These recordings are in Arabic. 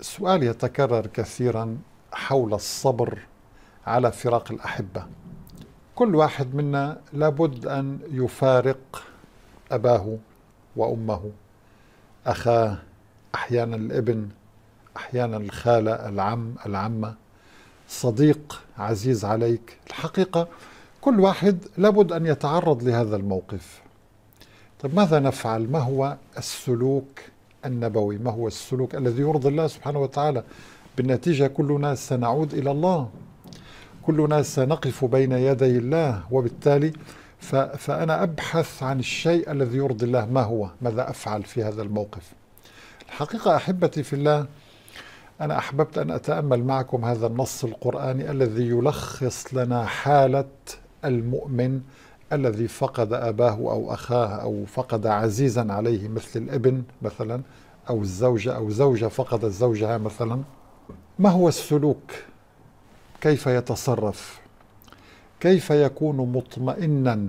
سؤال يتكرر كثيرا حول الصبر على فراق الأحبة كل واحد منا لابد أن يفارق أباه وأمه أخاه أحيانا الابن أحيانا الخالة العم العمة صديق عزيز عليك الحقيقة كل واحد لابد أن يتعرض لهذا الموقف طيب ماذا نفعل ما هو السلوك النبوي ما هو السلوك الذي يرضي الله سبحانه وتعالى بالنتيجة كلنا سنعود إلى الله كلنا سنقف بين يدي الله وبالتالي فأنا أبحث عن الشيء الذي يرضي الله ما هو ماذا أفعل في هذا الموقف الحقيقة أحبتي في الله أنا أحببت أن أتأمل معكم هذا النص القرآني الذي يلخص لنا حالة المؤمن الذي فقد أباه أو أخاه أو فقد عزيزا عليه مثل الابن مثلا أو الزوجة أو زوجة فقدت زوجها مثلا ما هو السلوك كيف يتصرف كيف يكون مطمئنا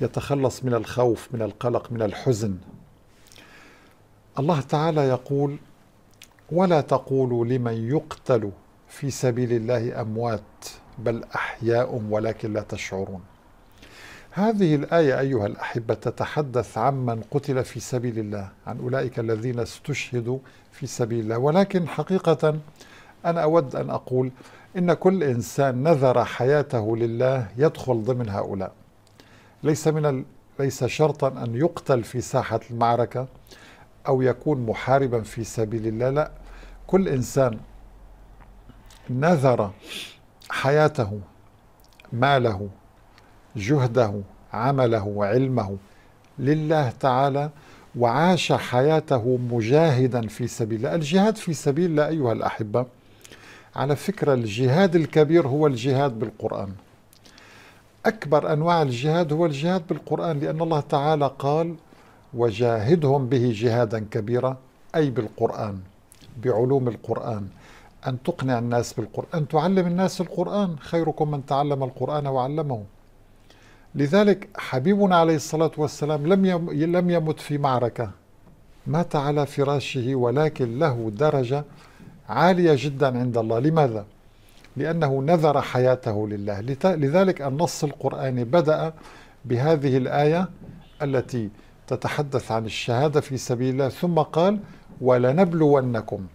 يتخلص من الخوف من القلق من الحزن الله تعالى يقول ولا تقولوا لمن يقتل في سبيل الله اموات بل احياء ولكن لا تشعرون هذه الآية أيها الأحبة تتحدث عمن قتل في سبيل الله عن أولئك الذين استشهدوا في سبيل الله ولكن حقيقة أنا أود أن أقول إن كل إنسان نذر حياته لله يدخل ضمن هؤلاء ليس من ال... ليس شرطا أن يقتل في ساحة المعركة أو يكون محاربا في سبيل الله لا كل إنسان نذر حياته ماله جهده عمله وعلمه لله تعالى وعاش حياته مجاهدا في سبيل الله الجهاد في سبيل الله أيها الأحبة على فكرة الجهاد الكبير هو الجهاد بالقرآن أكبر أنواع الجهاد هو الجهاد بالقرآن لأن الله تعالى قال وجاهدهم به جهادا كبيرا أي بالقرآن بعلوم القرآن أن تقنع الناس بالقرآن أن تعلم الناس القرآن خيركم من تعلم القرآن وعلمه لذلك حبيبنا عليه الصلاة والسلام لم لم يمت في معركة مات على فراشه ولكن له درجة عالية جدا عند الله لماذا؟ لأنه نذر حياته لله لذلك النص القرآني بدأ بهذه الآية التي تتحدث عن الشهادة في سبيل الله ثم قال ولنبلونكم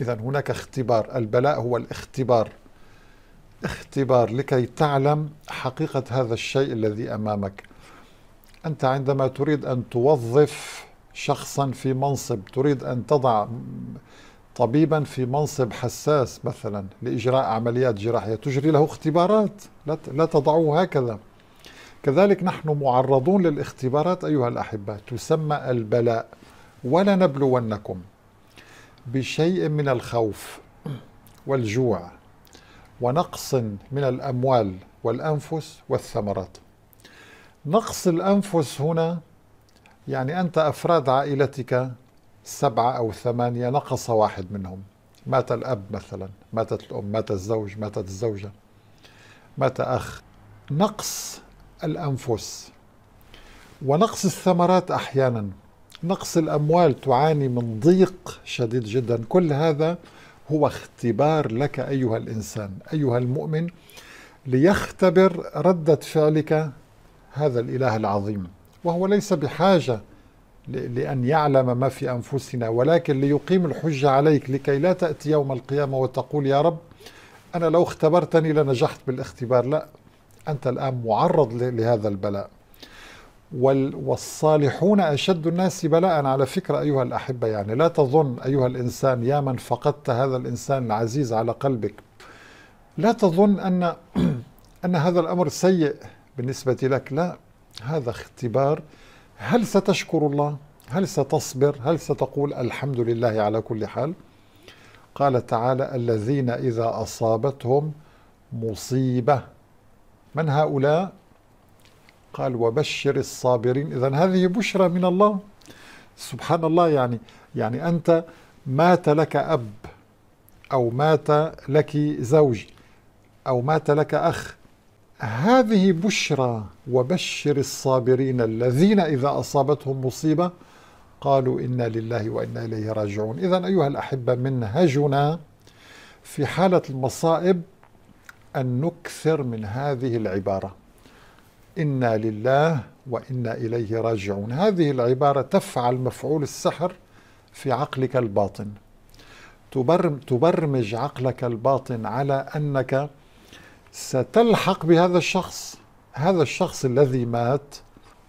إذا هناك اختبار البلاء هو الاختبار اختبار لكي تعلم حقيقة هذا الشيء الذي أمامك أنت عندما تريد أن توظف شخصا في منصب تريد أن تضع طبيبا في منصب حساس مثلا لإجراء عمليات جراحية تجري له اختبارات لا تضعه هكذا كذلك نحن معرضون للاختبارات أيها الأحبة تسمى البلاء ولنبلونكم بشيء من الخوف والجوع ونقص من الأموال والأنفس والثمرات نقص الأنفس هنا يعني أنت أفراد عائلتك سبعة أو ثمانية نقص واحد منهم مات الأب مثلا ماتت الأم مات الزوج ماتت الزوجة مات أخ نقص الأنفس ونقص الثمرات أحيانا نقص الأموال تعاني من ضيق شديد جدا كل هذا هو اختبار لك أيها الإنسان أيها المؤمن ليختبر ردة فعلك هذا الإله العظيم وهو ليس بحاجة لأن يعلم ما في أنفسنا ولكن ليقيم الحجة عليك لكي لا تأتي يوم القيامة وتقول يا رب أنا لو اختبرتني لنجحت بالاختبار لا أنت الآن معرض لهذا البلاء والصالحون أشد الناس بلاء على فكرة أيها الأحبة يعني لا تظن أيها الإنسان يا من فقدت هذا الإنسان العزيز على قلبك لا تظن أن أن هذا الأمر سيء بالنسبة لك لا هذا اختبار هل ستشكر الله هل ستصبر هل ستقول الحمد لله على كل حال قال تعالى الذين إذا أصابتهم مصيبة من هؤلاء قال وبشر الصابرين إذا هذه بشرى من الله سبحان الله يعني يعني أنت مات لك أب أو مات لك زوج أو مات لك أخ هذه بشرى وبشر الصابرين الذين إذا أصابتهم مصيبة قالوا إنا لله وإنا إليه راجعون إذا أيها الأحبة منهجنا في حالة المصائب أن نكثر من هذه العبارة إنا لله وإنا إليه راجعون هذه العبارة تفعل مفعول السحر في عقلك الباطن تبرمج عقلك الباطن على أنك ستلحق بهذا الشخص هذا الشخص الذي مات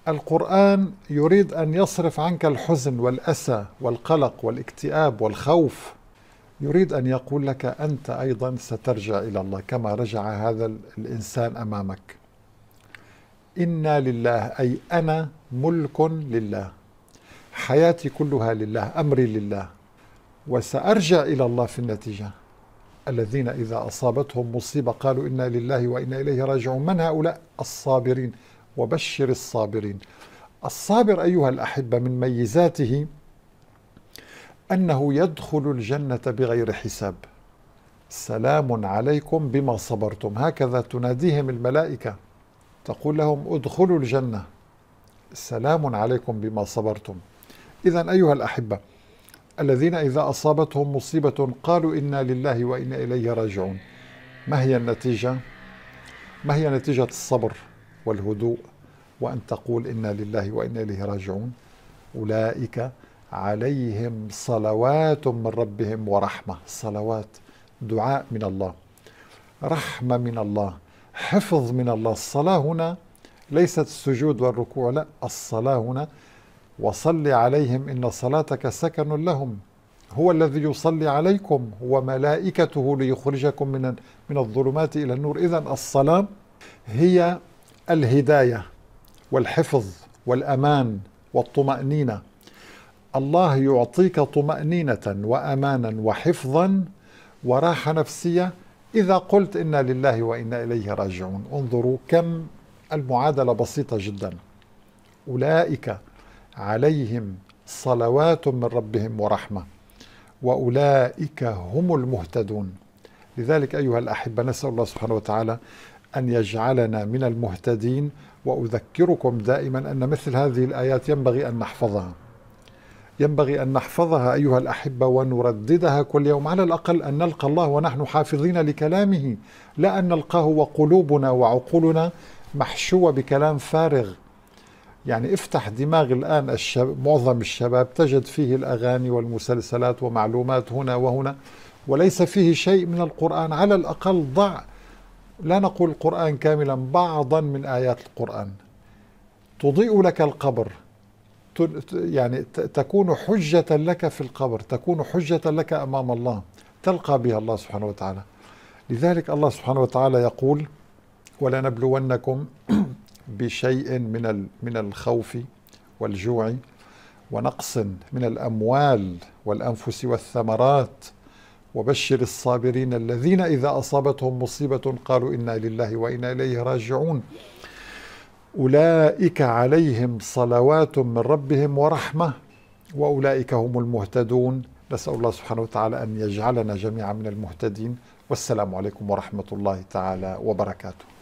القرآن يريد أن يصرف عنك الحزن والأسى والقلق والاكتئاب والخوف يريد أن يقول لك أنت أيضا سترجع إلى الله كما رجع هذا الإنسان أمامك إنا لله أي أنا ملك لله حياتي كلها لله أمري لله وسأرجع إلى الله في النتيجة الذين إذا أصابتهم مصيبة قالوا إنا لله وإنا إليه راجعون من هؤلاء الصابرين وبشر الصابرين الصابر أيها الأحبة من ميزاته أنه يدخل الجنة بغير حساب سلام عليكم بما صبرتم هكذا تناديهم الملائكه تقول لهم ادخلوا الجنة سلام عليكم بما صبرتم إذا أيها الأحبة الذين إذا أصابتهم مصيبة قالوا إنا لله وإنا إليه راجعون ما هي النتيجة؟ ما هي نتيجة الصبر والهدوء وأن تقول إنا لله وإنا إليه راجعون أولئك عليهم صلوات من ربهم ورحمة صلوات دعاء من الله رحمة من الله حفظ من الله الصلاة هنا ليست السجود والركوع لا الصلاة هنا وصل عليهم إن صلاتك سكن لهم هو الذي يصلي عليكم وملائكته ليخرجكم من من الظلمات إلى النور إذا الصلاة هي الهداية والحفظ والأمان والطمأنينة الله يعطيك طمأنينة وأمانا وحفظا وراحة نفسية إذا قلت إنا لله وإنا إليه راجعون انظروا كم المعادلة بسيطة جدا أولئك عليهم صلوات من ربهم ورحمة وأولئك هم المهتدون لذلك أيها الأحبة نسأل الله سبحانه وتعالى أن يجعلنا من المهتدين وأذكركم دائما أن مثل هذه الآيات ينبغي أن نحفظها ينبغي أن نحفظها أيها الأحبة ونرددها كل يوم على الأقل أن نلقى الله ونحن حافظين لكلامه لا أن نلقاه وقلوبنا وعقولنا محشوة بكلام فارغ يعني افتح دماغ الآن الشب... معظم الشباب تجد فيه الأغاني والمسلسلات ومعلومات هنا وهنا وليس فيه شيء من القرآن على الأقل ضع لا نقول القرآن كاملا بعضا من آيات القرآن تضيء لك القبر يعني تكون حجة لك في القبر تكون حجة لك أمام الله تلقى بها الله سبحانه وتعالى لذلك الله سبحانه وتعالى يقول ولنبلونكم بشيء من من الخوف والجوع ونقص من الأموال والأنفس والثمرات وبشر الصابرين الذين إذا أصابتهم مصيبة قالوا إنا لله وإنا إليه راجعون أولئك عليهم صلوات من ربهم ورحمة وأولئك هم المهتدون نسأل الله سبحانه وتعالى أن يجعلنا جميعا من المهتدين والسلام عليكم ورحمة الله تعالى وبركاته